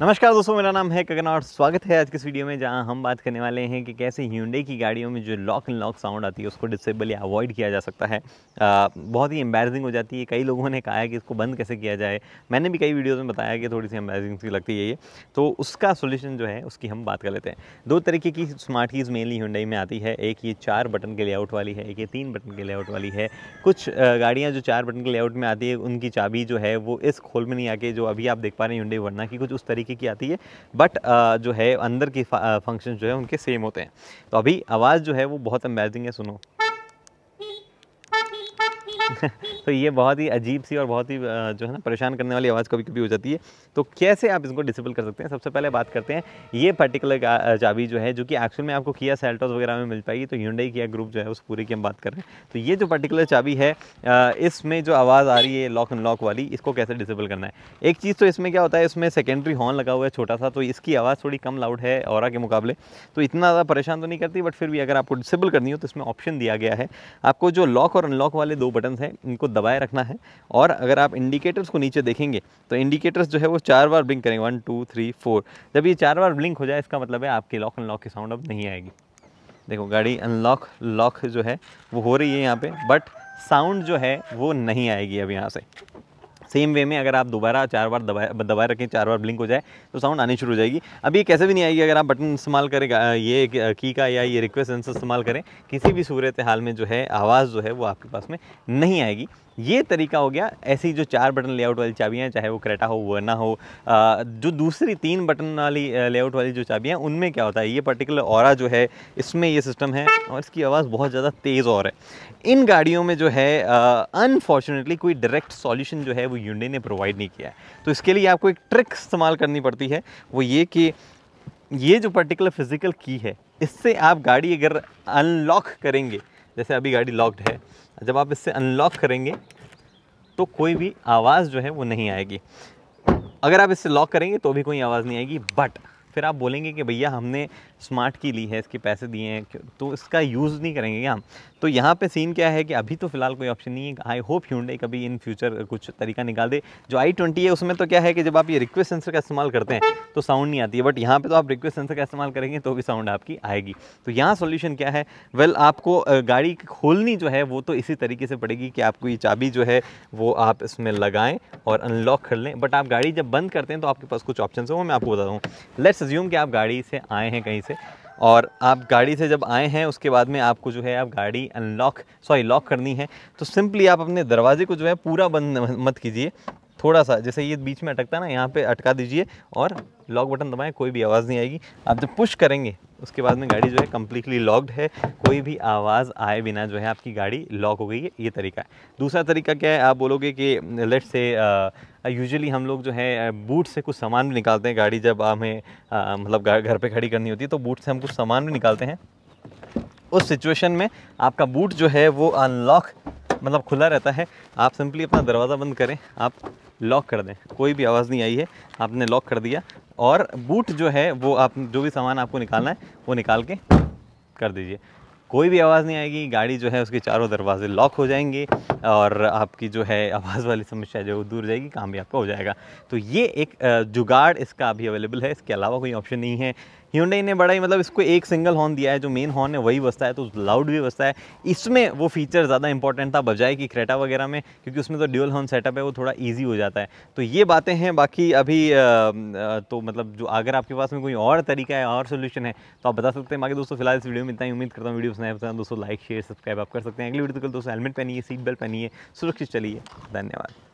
नमस्कार दोस्तों मेरा नाम है कगन और स्वागत है आज के इस वीडियो में जहां हम बात करने वाले हैं कि कैसे ह्यूडे की गाड़ियों में जो लॉक एंड लॉक साउंड आती है उसको डिसेबल या अवॉइड किया जा सकता है आ, बहुत ही एम्बेसिंग हो जाती है कई लोगों ने कहा है कि इसको बंद कैसे किया जाए मैंने भी कई वीडियोज़ में बताया कि थोड़ी सी एम्बेसिंग सी लगती है ये तो उसका सोल्यूशन जो है उसकी हम बात कर लेते हैं दो तरीके की स्मार्ट कीज़ मेनली ह्यूडई में आती है एक ये चार बटन के लेआउट वाली है एक ये तीन बटन के लेआउट वाली है कुछ गाड़ियाँ जो चार बटन के लेआउट में आती है उनकी चाबी जो है वो इस खोल में नहीं आके जो अभी आप देख पा रहे हैं ह्यूडई वरना की कुछ उस तरीके तरीके की आती है बट जो है अंदर की फंक्शन जो है उनके सेम होते हैं तो अभी आवाज़ जो है वो बहुत अमेजिंग है सुनो तो ये बहुत ही अजीब सी और बहुत ही जो है ना परेशान करने वाली आवाज़ कभी कभी हो जाती है तो कैसे आप इसको डिसेबल कर सकते हैं सबसे पहले बात करते हैं ये पर्टिकुलर चाबी जो है जो कि एक्चुअल में आपको किया सेल्टॉस वगैरह में मिल पाएगी तो ह्यूडई किया ग्रुप जो है उस पूरे की हम बात कर रहे हैं तो ये जो पर्टिकुलर चाबी है इसमें जो आवाज़ आ रही है लॉक अनलॉक वाली इसको कैसे डिसेबल करना है एक चीज़ तो इसमें क्या होता है इसमें सेकेंडरी हॉर्न लगा हुआ है छोटा सा तो इसकी आवाज़ थोड़ी कम लाउड है और के मुकाबले तो इतना ज़्यादा परेशान तो नहीं करती बट फिर भी अगर आपको डिसेबल करनी हो तो इसमें ऑप्शन दिया गया है आपको जो लॉक और अनलॉक वाले दो बटन हैं इनको दबाए रखना है और अगर आप इंडिकेटर्स को नीचे देखेंगे तो इंडिकेटर्स जो है वो चार बार ब्लिंक करेंगे वन टू थ्री फोर जब ये चार बार ब्लिंक हो जाए इसका मतलब है आपकी लॉक अनलॉक की साउंड अब नहीं आएगी देखो गाड़ी अनलॉक लॉक जो है वो हो रही है यहाँ पर बट साउंड जो है वो नहीं आएगी अब यहाँ से सेम वे में अगर आप दोबारा चार बार दबाए दबाए रखें चार बार ब्लिंक हो जाए तो साउंड आनी शुरू हो जाएगी अब ये कैसे भी नहीं आएगी अगर आप बटन इस्तेमाल करें ये की का या ये रिक्वेस्ट सेंसर इस्तेमाल करें किसी भी सूरत हाल में जो है आवाज़ जो है वो आपके पास में नहीं आएगी ये तरीका हो गया ऐसी जो चार बटन लेआउट वाली चाबियाँ चाहे वो क्रेटा हो वर्ना हो जो दूसरी तीन बटन वाली लेआउट वाली जो चाबियाँ उनमें क्या होता है ये पर्टिकुलर और जो है इसमें ये सिस्टम है और इसकी आवाज़ बहुत ज़्यादा तेज़ और है इन गाड़ियों में जो है अनफॉर्चुनेटली कोई डायरेक्ट सॉल्यूशन जो है वो यूनि ने प्रोवाइड नहीं किया है तो इसके लिए आपको एक ट्रिक इस्तेमाल करनी पड़ती है वो ये कि ये जो पर्टिकुलर फिज़िकल की है इससे आप गाड़ी अगर अनलॉक करेंगे जैसे अभी गाड़ी लॉक्ड है जब आप इससे अनलॉक करेंगे तो कोई भी आवाज़ जो है वो नहीं आएगी अगर आप इससे लॉक करेंगे तो भी कोई आवाज़ नहीं आएगी बट फिर आप बोलेंगे कि भैया हमने स्मार्ट की ली है इसके पैसे दिए हैं तो इसका यूज़ नहीं करेंगे हम तो यहाँ पे सीन क्या है कि अभी तो फिलहाल कोई ऑप्शन नहीं है आई होप ह्यूंडई कभी इन फ्यूचर कुछ तरीका निकाल दे जो आई ट्वेंटी है उसमें तो क्या है कि जब आप ये रिक्वेस्ट सेंसर का इस्तेमाल करते हैं तो साउंड नहीं आती है बट यहाँ पर तो आप रिक्वेस्ट सेंसर का इस्तेमाल करेंगे तो भी साउंड आपकी आएगी तो यहाँ सोल्यूशन क्या है वेल आपको गाड़ी खोलनी जो है वो तो इसी तरीके से पड़ेगी कि आपको ये चाबी जो है वो आप इसमें लगाएं और अनलॉक कर लें बट आप गाड़ी जब बंद करते हैं तो आपके पास कुछ ऑप्शन वो मैं आपको बता दूँ लेट्स अज्यूम कि आप गाड़ी से आए हैं कहीं से और आप गाड़ी से जब आए हैं उसके बाद में आपको जो है आप गाड़ी अनलॉक सॉरी लॉक करनी है तो सिंपली आप अपने दरवाजे को जो है पूरा बंद मत कीजिए थोड़ा सा जैसे ये बीच में अटकता है ना यहाँ पे अटका दीजिए और लॉक बटन दबाएं कोई भी आवाज़ नहीं आएगी आप जब पुश करेंगे उसके बाद में गाड़ी जो है कम्प्लीटली लॉक्ड है कोई भी आवाज़ आए बिना जो है आपकी गाड़ी लॉक हो गई है ये तरीका है दूसरा तरीका क्या है आप बोलोगे कि लेट से यूजुअली हम लोग जो है बूट से कुछ सामान भी निकालते हैं गाड़ी जब हमें मतलब घर पर खड़ी करनी होती है तो बूट से हम कुछ सामान भी निकालते हैं उस सिचुएशन में आपका बूट जो है वो अनलॉक मतलब खुला रहता है आप सिंपली अपना दरवाज़ा बंद करें आप लॉक कर दें कोई भी आवाज़ नहीं आई है आपने लॉक कर दिया और बूट जो है वो आप जो भी सामान आपको निकालना है वो निकाल के कर दीजिए कोई भी आवाज़ नहीं आएगी गाड़ी जो है उसके चारों दरवाजे लॉक हो जाएंगे और आपकी जो है आवाज़ वाली समस्या जो है वो दूर जाएगी काम भी आपका हो जाएगा तो ये एक जुगाड़ इसका अभी अवेलेबल है इसके अलावा कोई ऑप्शन नहीं है ह्यूडई ने बड़ा ही मतलब इसको एक सिंगल हॉर्न दिया है जो मेन हॉर्न है वही बसता है तो लाउड भी बसता है इसमें वो फीचर ज़्यादा इंपॉर्टेंट था बजाय कि क्रेटा वगैरह में क्योंकि उसमें तो ड्यूल हॉर्न सेटअप है वो थोड़ा ईजी हो जाता है तो ये बातें हैं बाकी अभी तो मतलब जो अगर आपके पास में कोई और तरीका है और सोल्यूशन है तो आप बता सकते हैं बाकी दोस्तों फिलहाल इस वीडियो में इतना ही उम्मीद करता हूँ वीडियो पसंद पसंद दोस्तों लाइक शेयर सब्सक्राइब आप कर सकते हैं अगली वीडियो तो कल दोस्तों हेलमेट पहनिए सीट बेल्ट पहनिए सुरक्षित चलिए धन्यवाद